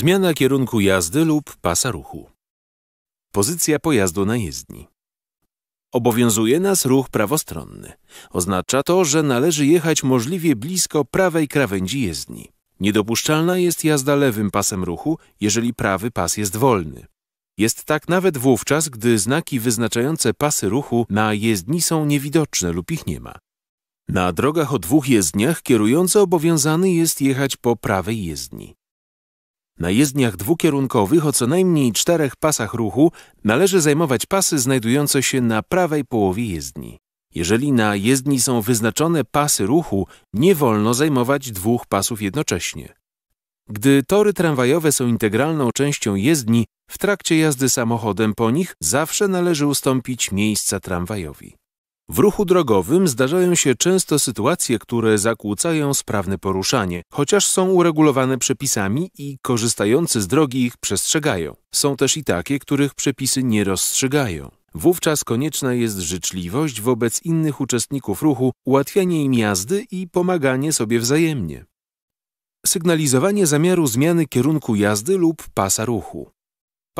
Zmiana kierunku jazdy lub pasa ruchu. Pozycja pojazdu na jezdni. Obowiązuje nas ruch prawostronny. Oznacza to, że należy jechać możliwie blisko prawej krawędzi jezdni. Niedopuszczalna jest jazda lewym pasem ruchu, jeżeli prawy pas jest wolny. Jest tak nawet wówczas, gdy znaki wyznaczające pasy ruchu na jezdni są niewidoczne lub ich nie ma. Na drogach o dwóch jezdniach kierujący obowiązany jest jechać po prawej jezdni. Na jezdniach dwukierunkowych o co najmniej czterech pasach ruchu należy zajmować pasy znajdujące się na prawej połowie jezdni. Jeżeli na jezdni są wyznaczone pasy ruchu, nie wolno zajmować dwóch pasów jednocześnie. Gdy tory tramwajowe są integralną częścią jezdni, w trakcie jazdy samochodem po nich zawsze należy ustąpić miejsca tramwajowi. W ruchu drogowym zdarzają się często sytuacje, które zakłócają sprawne poruszanie, chociaż są uregulowane przepisami i korzystający z drogi ich przestrzegają. Są też i takie, których przepisy nie rozstrzygają. Wówczas konieczna jest życzliwość wobec innych uczestników ruchu, ułatwianie im jazdy i pomaganie sobie wzajemnie. Sygnalizowanie zamiaru zmiany kierunku jazdy lub pasa ruchu.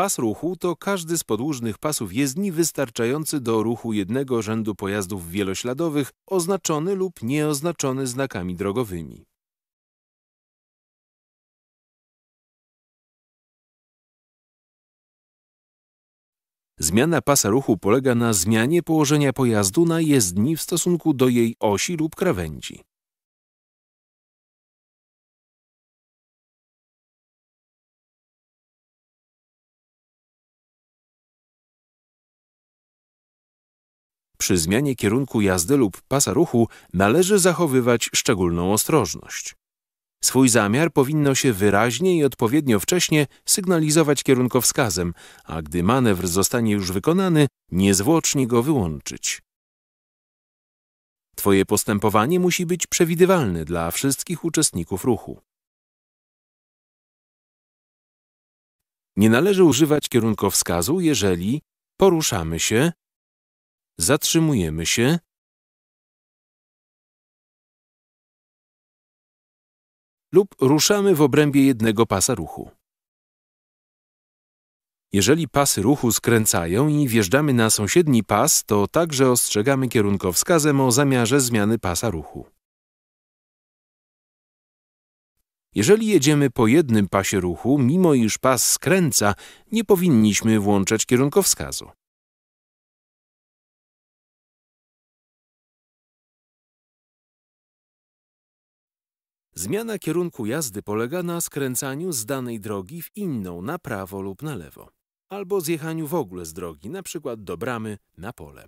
Pas ruchu to każdy z podłużnych pasów jezdni wystarczający do ruchu jednego rzędu pojazdów wielośladowych, oznaczony lub nieoznaczony znakami drogowymi. Zmiana pasa ruchu polega na zmianie położenia pojazdu na jezdni w stosunku do jej osi lub krawędzi. Przy zmianie kierunku jazdy lub pasa ruchu należy zachowywać szczególną ostrożność. Swój zamiar powinno się wyraźnie i odpowiednio wcześnie sygnalizować kierunkowskazem, a gdy manewr zostanie już wykonany, niezwłocznie go wyłączyć. Twoje postępowanie musi być przewidywalne dla wszystkich uczestników ruchu. Nie należy używać kierunkowskazu, jeżeli poruszamy się, Zatrzymujemy się. Lub ruszamy w obrębie jednego pasa ruchu. Jeżeli pasy ruchu skręcają i wjeżdżamy na sąsiedni pas, to także ostrzegamy kierunkowskazem o zamiarze zmiany pasa ruchu. Jeżeli jedziemy po jednym pasie ruchu, mimo iż pas skręca, nie powinniśmy włączać kierunkowskazu. Zmiana kierunku jazdy polega na skręcaniu z danej drogi w inną na prawo lub na lewo, albo zjechaniu w ogóle z drogi, np. do bramy, na pole.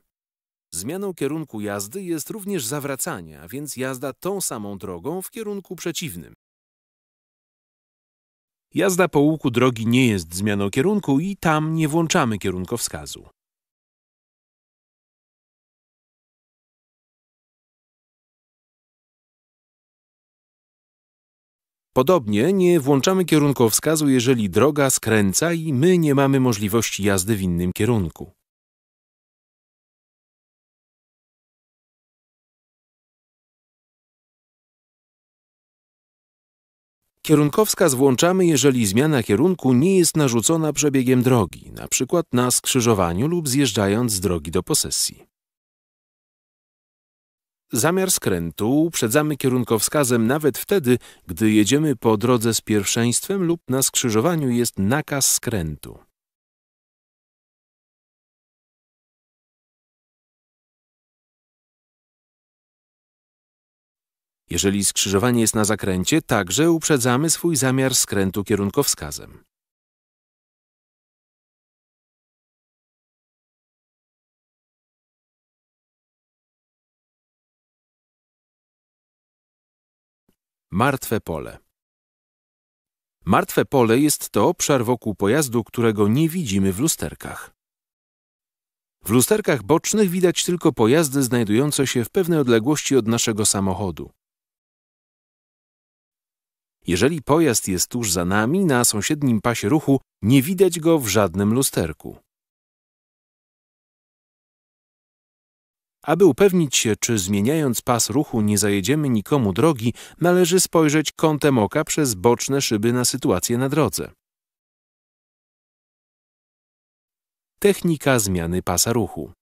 Zmianą kierunku jazdy jest również zawracanie, a więc jazda tą samą drogą w kierunku przeciwnym. Jazda po łuku drogi nie jest zmianą kierunku i tam nie włączamy kierunkowskazu. Podobnie nie włączamy kierunkowskazu, jeżeli droga skręca i my nie mamy możliwości jazdy w innym kierunku. Kierunkowskaz włączamy, jeżeli zmiana kierunku nie jest narzucona przebiegiem drogi, np. Na, na skrzyżowaniu lub zjeżdżając z drogi do posesji. Zamiar skrętu uprzedzamy kierunkowskazem nawet wtedy, gdy jedziemy po drodze z pierwszeństwem lub na skrzyżowaniu jest nakaz skrętu. Jeżeli skrzyżowanie jest na zakręcie, także uprzedzamy swój zamiar skrętu kierunkowskazem. Martwe pole. Martwe pole jest to obszar wokół pojazdu, którego nie widzimy w lusterkach. W lusterkach bocznych widać tylko pojazdy znajdujące się w pewnej odległości od naszego samochodu. Jeżeli pojazd jest tuż za nami, na sąsiednim pasie ruchu, nie widać go w żadnym lusterku. Aby upewnić się, czy zmieniając pas ruchu nie zajedziemy nikomu drogi, należy spojrzeć kątem oka przez boczne szyby na sytuację na drodze. Technika zmiany pasa ruchu.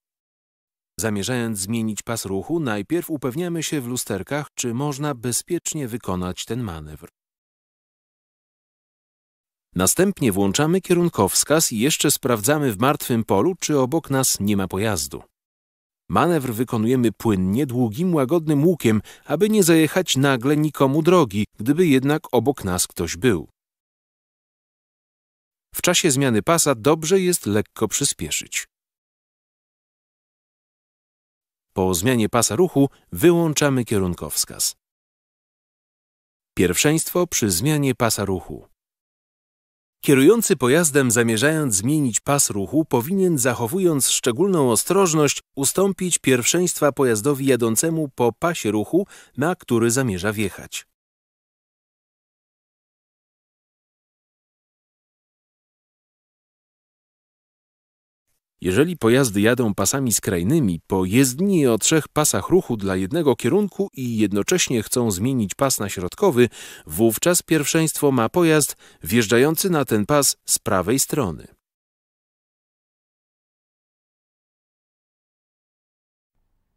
Zamierzając zmienić pas ruchu, najpierw upewniamy się w lusterkach, czy można bezpiecznie wykonać ten manewr. Następnie włączamy kierunkowskaz i jeszcze sprawdzamy w martwym polu, czy obok nas nie ma pojazdu. Manewr wykonujemy płynnie, długim, łagodnym łukiem, aby nie zajechać nagle nikomu drogi, gdyby jednak obok nas ktoś był. W czasie zmiany pasa dobrze jest lekko przyspieszyć. Po zmianie pasa ruchu wyłączamy kierunkowskaz. Pierwszeństwo przy zmianie pasa ruchu. Kierujący pojazdem zamierzając zmienić pas ruchu powinien zachowując szczególną ostrożność ustąpić pierwszeństwa pojazdowi jadącemu po pasie ruchu, na który zamierza wjechać. Jeżeli pojazdy jadą pasami skrajnymi po jezdni o trzech pasach ruchu dla jednego kierunku i jednocześnie chcą zmienić pas na środkowy, wówczas pierwszeństwo ma pojazd wjeżdżający na ten pas z prawej strony.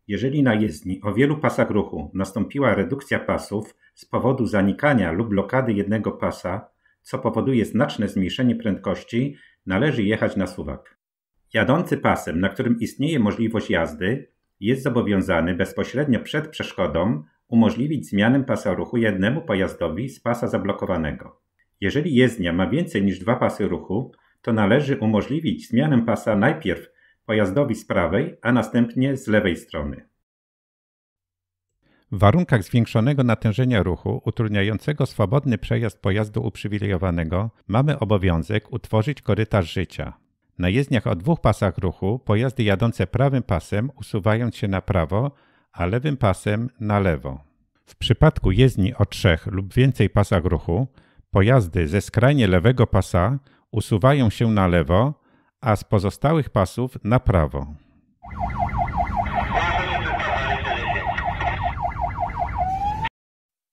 Jeżeli na jezdni o wielu pasach ruchu nastąpiła redukcja pasów z powodu zanikania lub blokady jednego pasa, co powoduje znaczne zmniejszenie prędkości, należy jechać na suwak. Jadący pasem, na którym istnieje możliwość jazdy, jest zobowiązany bezpośrednio przed przeszkodą umożliwić zmianę pasa ruchu jednemu pojazdowi z pasa zablokowanego. Jeżeli jezdnia ma więcej niż dwa pasy ruchu, to należy umożliwić zmianę pasa najpierw pojazdowi z prawej, a następnie z lewej strony. W warunkach zwiększonego natężenia ruchu, utrudniającego swobodny przejazd pojazdu uprzywilejowanego, mamy obowiązek utworzyć korytarz życia, na jezdniach o dwóch pasach ruchu pojazdy jadące prawym pasem usuwają się na prawo, a lewym pasem na lewo. W przypadku jezdni o trzech lub więcej pasach ruchu pojazdy ze skrajnie lewego pasa usuwają się na lewo, a z pozostałych pasów na prawo.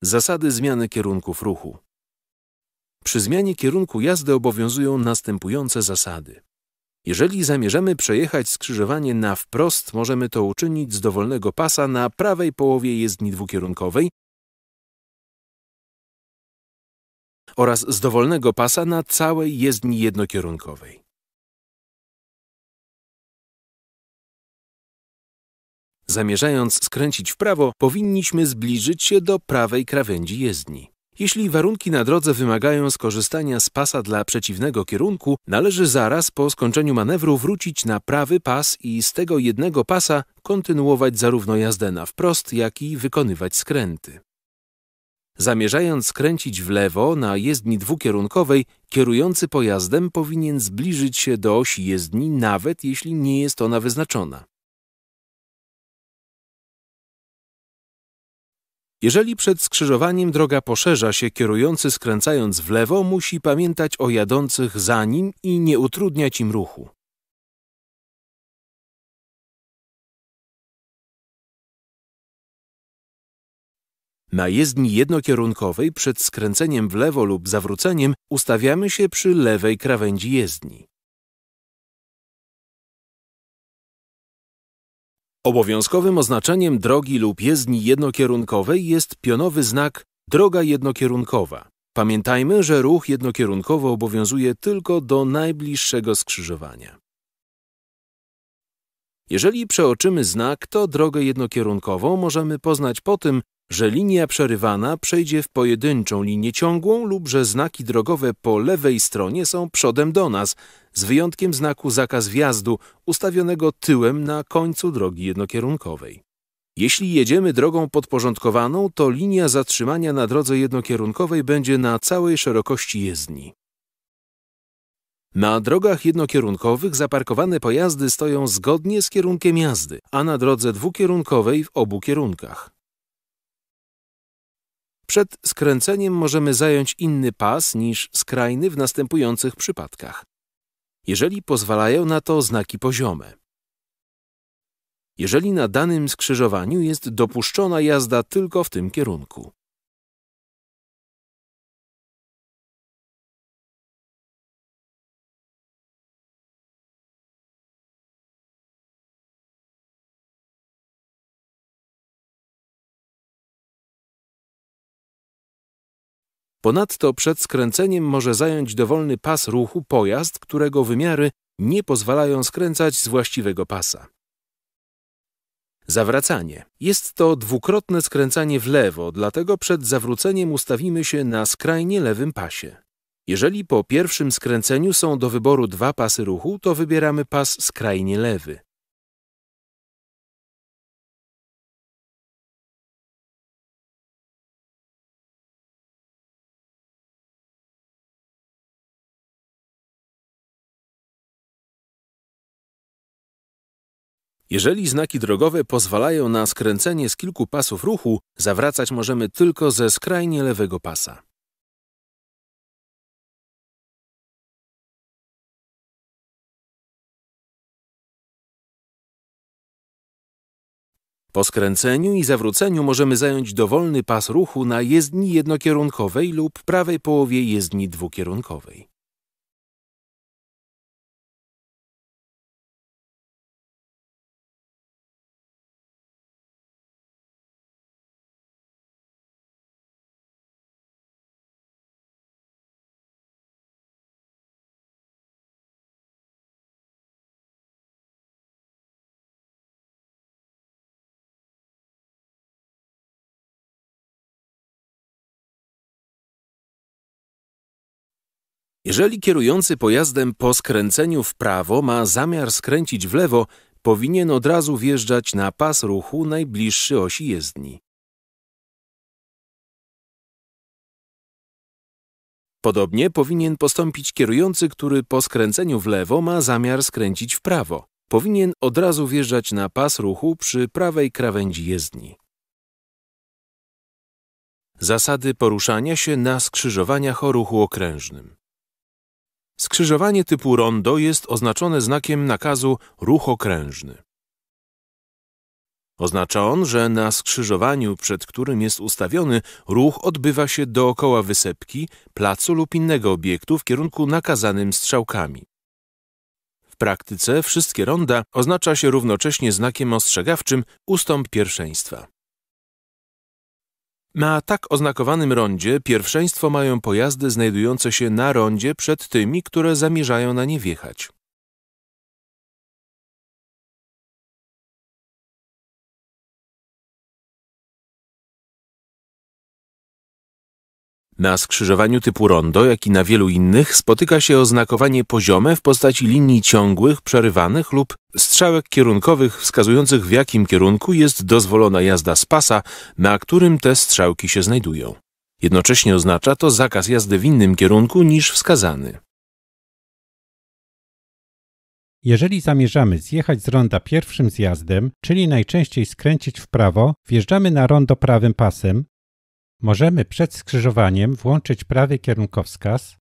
Zasady zmiany kierunków ruchu. Przy zmianie kierunku jazdy obowiązują następujące zasady. Jeżeli zamierzamy przejechać skrzyżowanie na wprost, możemy to uczynić z dowolnego pasa na prawej połowie jezdni dwukierunkowej oraz z dowolnego pasa na całej jezdni jednokierunkowej. Zamierzając skręcić w prawo, powinniśmy zbliżyć się do prawej krawędzi jezdni. Jeśli warunki na drodze wymagają skorzystania z pasa dla przeciwnego kierunku, należy zaraz po skończeniu manewru wrócić na prawy pas i z tego jednego pasa kontynuować zarówno jazdę na wprost, jak i wykonywać skręty. Zamierzając skręcić w lewo na jezdni dwukierunkowej, kierujący pojazdem powinien zbliżyć się do osi jezdni, nawet jeśli nie jest ona wyznaczona. Jeżeli przed skrzyżowaniem droga poszerza się, kierujący skręcając w lewo musi pamiętać o jadących za nim i nie utrudniać im ruchu. Na jezdni jednokierunkowej przed skręceniem w lewo lub zawróceniem ustawiamy się przy lewej krawędzi jezdni. Obowiązkowym oznaczeniem drogi lub jezdni jednokierunkowej jest pionowy znak droga jednokierunkowa. Pamiętajmy, że ruch jednokierunkowy obowiązuje tylko do najbliższego skrzyżowania. Jeżeli przeoczymy znak, to drogę jednokierunkową możemy poznać po tym, że linia przerywana przejdzie w pojedynczą linię ciągłą lub że znaki drogowe po lewej stronie są przodem do nas, z wyjątkiem znaku zakaz wjazdu ustawionego tyłem na końcu drogi jednokierunkowej. Jeśli jedziemy drogą podporządkowaną, to linia zatrzymania na drodze jednokierunkowej będzie na całej szerokości jezdni. Na drogach jednokierunkowych zaparkowane pojazdy stoją zgodnie z kierunkiem jazdy, a na drodze dwukierunkowej w obu kierunkach. Przed skręceniem możemy zająć inny pas niż skrajny w następujących przypadkach. Jeżeli pozwalają na to znaki poziome. Jeżeli na danym skrzyżowaniu jest dopuszczona jazda tylko w tym kierunku. Ponadto przed skręceniem może zająć dowolny pas ruchu pojazd, którego wymiary nie pozwalają skręcać z właściwego pasa. Zawracanie. Jest to dwukrotne skręcanie w lewo, dlatego przed zawróceniem ustawimy się na skrajnie lewym pasie. Jeżeli po pierwszym skręceniu są do wyboru dwa pasy ruchu, to wybieramy pas skrajnie lewy. Jeżeli znaki drogowe pozwalają na skręcenie z kilku pasów ruchu, zawracać możemy tylko ze skrajnie lewego pasa. Po skręceniu i zawróceniu możemy zająć dowolny pas ruchu na jezdni jednokierunkowej lub prawej połowie jezdni dwukierunkowej. Jeżeli kierujący pojazdem po skręceniu w prawo ma zamiar skręcić w lewo, powinien od razu wjeżdżać na pas ruchu najbliższy osi jezdni. Podobnie powinien postąpić kierujący, który po skręceniu w lewo ma zamiar skręcić w prawo. Powinien od razu wjeżdżać na pas ruchu przy prawej krawędzi jezdni. Zasady poruszania się na skrzyżowaniach o ruchu okrężnym. Skrzyżowanie typu rondo jest oznaczone znakiem nakazu ruch okrężny. Oznacza on, że na skrzyżowaniu, przed którym jest ustawiony, ruch odbywa się dookoła wysepki, placu lub innego obiektu w kierunku nakazanym strzałkami. W praktyce wszystkie ronda oznacza się równocześnie znakiem ostrzegawczym ustąp pierwszeństwa. Na tak oznakowanym rondzie pierwszeństwo mają pojazdy znajdujące się na rondzie przed tymi, które zamierzają na nie wjechać. Na skrzyżowaniu typu rondo, jak i na wielu innych, spotyka się oznakowanie poziome w postaci linii ciągłych, przerywanych lub strzałek kierunkowych wskazujących w jakim kierunku jest dozwolona jazda z pasa, na którym te strzałki się znajdują. Jednocześnie oznacza to zakaz jazdy w innym kierunku niż wskazany. Jeżeli zamierzamy zjechać z ronda pierwszym zjazdem, czyli najczęściej skręcić w prawo, wjeżdżamy na rondo prawym pasem, Możemy przed skrzyżowaniem włączyć prawy kierunkowskaz.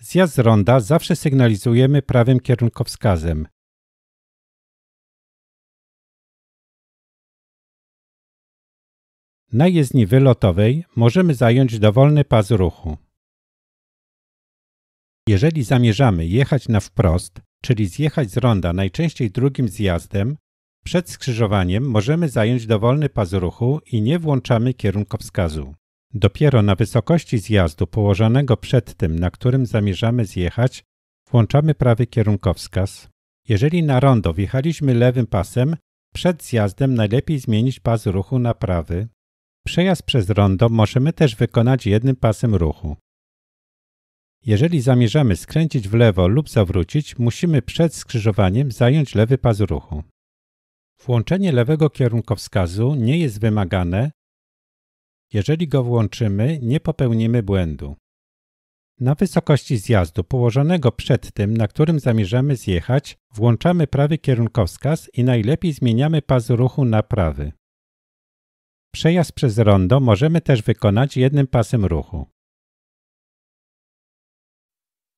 Zjazd z ronda zawsze sygnalizujemy prawym kierunkowskazem. Na jezdni wylotowej możemy zająć dowolny pas ruchu. Jeżeli zamierzamy jechać na wprost, czyli zjechać z ronda najczęściej drugim zjazdem, przed skrzyżowaniem możemy zająć dowolny pas ruchu i nie włączamy kierunkowskazu. Dopiero na wysokości zjazdu położonego przed tym, na którym zamierzamy zjechać, włączamy prawy kierunkowskaz. Jeżeli na rondo wjechaliśmy lewym pasem, przed zjazdem najlepiej zmienić pas ruchu na prawy. Przejazd przez rondo możemy też wykonać jednym pasem ruchu. Jeżeli zamierzamy skręcić w lewo lub zawrócić, musimy przed skrzyżowaniem zająć lewy pas ruchu. Włączenie lewego kierunkowskazu nie jest wymagane, jeżeli go włączymy, nie popełnimy błędu. Na wysokości zjazdu położonego przed tym, na którym zamierzamy zjechać, włączamy prawy kierunkowskaz i najlepiej zmieniamy pas ruchu na prawy. Przejazd przez rondo możemy też wykonać jednym pasem ruchu.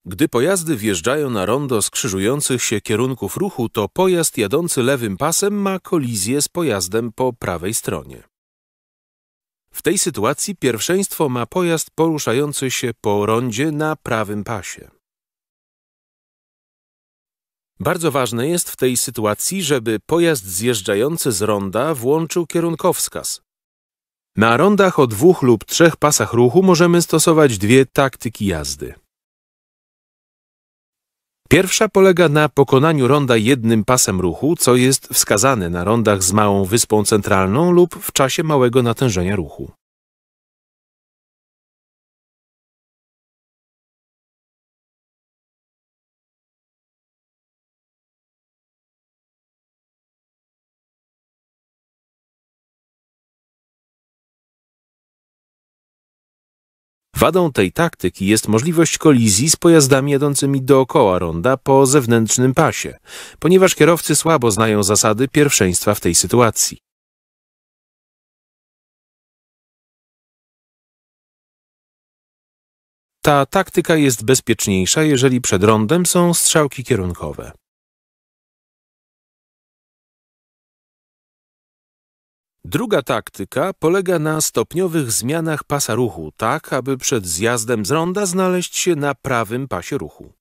Gdy pojazdy wjeżdżają na rondo skrzyżujących się kierunków ruchu, to pojazd jadący lewym pasem ma kolizję z pojazdem po prawej stronie. W tej sytuacji pierwszeństwo ma pojazd poruszający się po rondzie na prawym pasie. Bardzo ważne jest w tej sytuacji, żeby pojazd zjeżdżający z ronda włączył kierunkowskaz. Na rondach o dwóch lub trzech pasach ruchu możemy stosować dwie taktyki jazdy. Pierwsza polega na pokonaniu ronda jednym pasem ruchu, co jest wskazane na rondach z małą wyspą centralną lub w czasie małego natężenia ruchu. Wadą tej taktyki jest możliwość kolizji z pojazdami jadącymi dookoła ronda po zewnętrznym pasie, ponieważ kierowcy słabo znają zasady pierwszeństwa w tej sytuacji. Ta taktyka jest bezpieczniejsza, jeżeli przed rondem są strzałki kierunkowe. Druga taktyka polega na stopniowych zmianach pasa ruchu, tak aby przed zjazdem z ronda znaleźć się na prawym pasie ruchu.